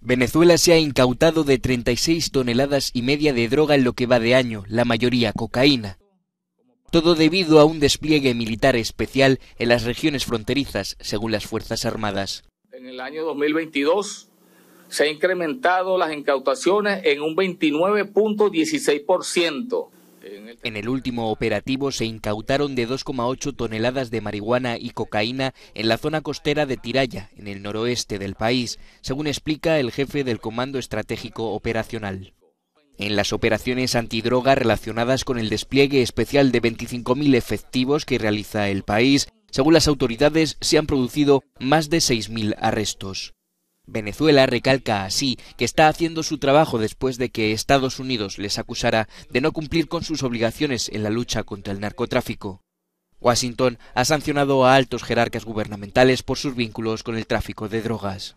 Venezuela se ha incautado de 36 toneladas y media de droga en lo que va de año, la mayoría cocaína. Todo debido a un despliegue militar especial en las regiones fronterizas, según las Fuerzas Armadas. En el año 2022 se han incrementado las incautaciones en un 29.16%. En el último operativo se incautaron de 2,8 toneladas de marihuana y cocaína en la zona costera de Tiraya, en el noroeste del país, según explica el jefe del Comando Estratégico Operacional. En las operaciones antidroga relacionadas con el despliegue especial de 25.000 efectivos que realiza el país, según las autoridades se han producido más de 6.000 arrestos. Venezuela recalca así que está haciendo su trabajo después de que Estados Unidos les acusara de no cumplir con sus obligaciones en la lucha contra el narcotráfico. Washington ha sancionado a altos jerarcas gubernamentales por sus vínculos con el tráfico de drogas.